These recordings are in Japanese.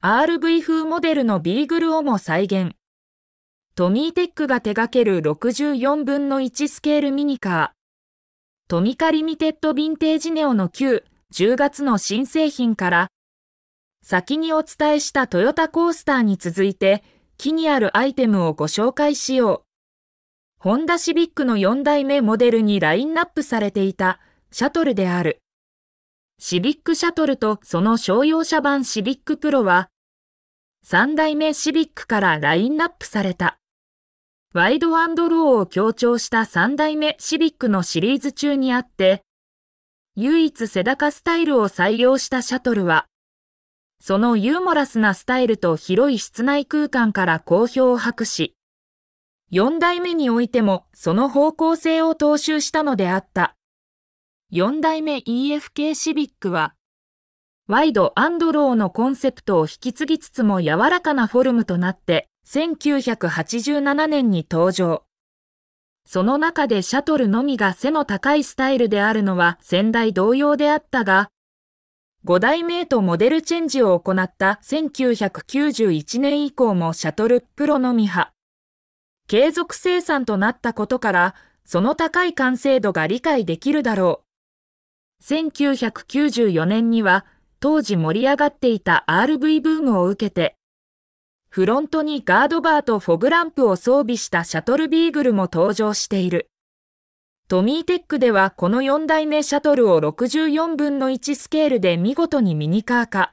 RV 風モデルのビーグルをも再現。トミーテックが手掛ける64分の1スケールミニカー。トミカリミテッドヴィンテージネオの旧10月の新製品から、先にお伝えしたトヨタコースターに続いて、木にあるアイテムをご紹介しよう。ホンダシビックの4代目モデルにラインナップされていたシャトルである。シビックシャトルとその商用車版シビックプロは、3代目シビックからラインナップされた。ワイドローを強調した3代目シビックのシリーズ中にあって、唯一セダカスタイルを採用したシャトルは、そのユーモラスなスタイルと広い室内空間から好評を博し、4代目においてもその方向性を踏襲したのであった。4代目 EFK シビックは、ワイドアンドローのコンセプトを引き継ぎつつも柔らかなフォルムとなって、1987年に登場。その中でシャトルのみが背の高いスタイルであるのは先代同様であったが、5代目へとモデルチェンジを行った1991年以降もシャトルプロのみ派。継続生産となったことから、その高い完成度が理解できるだろう。1994年には当時盛り上がっていた RV ブームを受けて、フロントにガードバーとフォグランプを装備したシャトルビーグルも登場している。トミーテックではこの4代目シャトルを64分の1スケールで見事にミニカー化。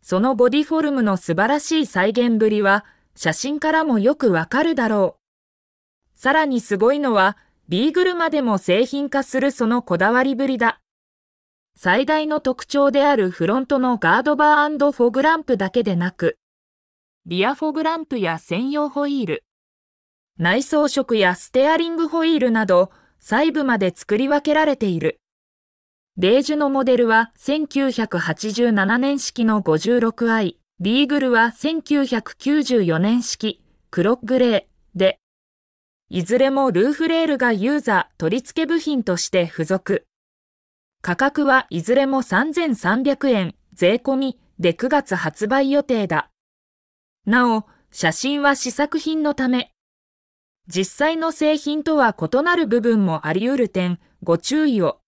そのボディフォルムの素晴らしい再現ぶりは写真からもよくわかるだろう。さらにすごいのはビーグルまでも製品化するそのこだわりぶりだ。最大の特徴であるフロントのガードバーフォグランプだけでなく、リアフォグランプや専用ホイール、内装色やステアリングホイールなど細部まで作り分けられている。ベージュのモデルは1987年式の 56i、リーグルは1994年式、黒グレーで、いずれもルーフレールがユーザー取り付け部品として付属。価格はいずれも3300円、税込みで9月発売予定だ。なお、写真は試作品のため、実際の製品とは異なる部分もあり得る点、ご注意を。